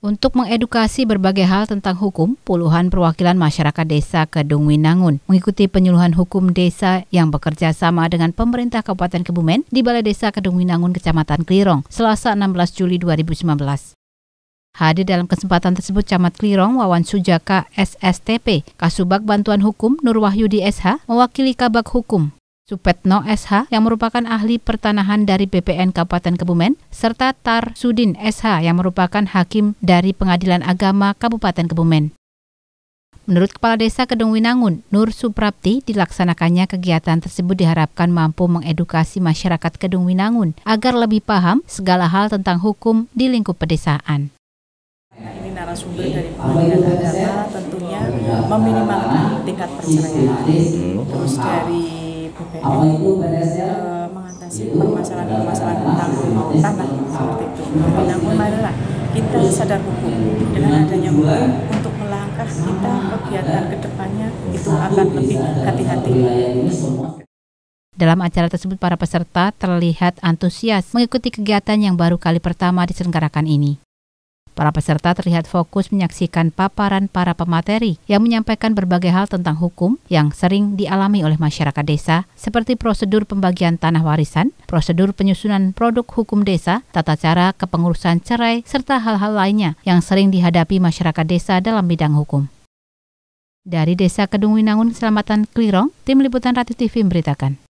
Untuk mengedukasi berbagai hal tentang hukum, puluhan perwakilan masyarakat desa Kedung Winangun mengikuti penyuluhan hukum desa yang bekerja sama dengan pemerintah Kabupaten Kebumen di Balai Desa Kedung Winangun, Kecamatan Klirong, Selasa 16 Juli 2019. Hadir dalam kesempatan tersebut Camat Klirong Wawan Sujaka SSTP, Kasubag Bantuan Hukum Nur Wahyudi SH, mewakili Kabak Hukum Supetno SH yang merupakan ahli pertanahan dari BPN Kabupaten Kebumen serta Tar Sudin SH yang merupakan hakim dari Pengadilan Agama Kabupaten Kebumen. Menurut Kepala Desa Kedung Winangun, Nur Suprapti, dilaksanakannya kegiatan tersebut diharapkan mampu mengedukasi masyarakat Kedung Winangun agar lebih paham segala hal tentang hukum di lingkup pedesaan ini narasumber dari pengadilan agama tentunya meminimalkan tingkat perceraian hmm. terus dari apa itu uh, mengatasi permasalahan-permasalahan tentang tanah seperti itu. Yang marilah kita sadar hukum dengan adanya hukum untuk melangkah kita ah, kegiatan kedepannya itu akan lebih hati-hati. Dalam acara tersebut, para peserta terlihat antusias mengikuti kegiatan yang baru kali pertama diselenggarakan ini. Para peserta terlihat fokus menyaksikan paparan para pemateri yang menyampaikan berbagai hal tentang hukum yang sering dialami oleh masyarakat desa, seperti prosedur pembagian tanah warisan, prosedur penyusunan produk hukum desa, tata cara kepengurusan cerai, serta hal-hal lainnya yang sering dihadapi masyarakat desa dalam bidang hukum. Dari Desa Kedung Winangun, Selamatan Klirong, Tim Liputan Ratu TV memberitakan.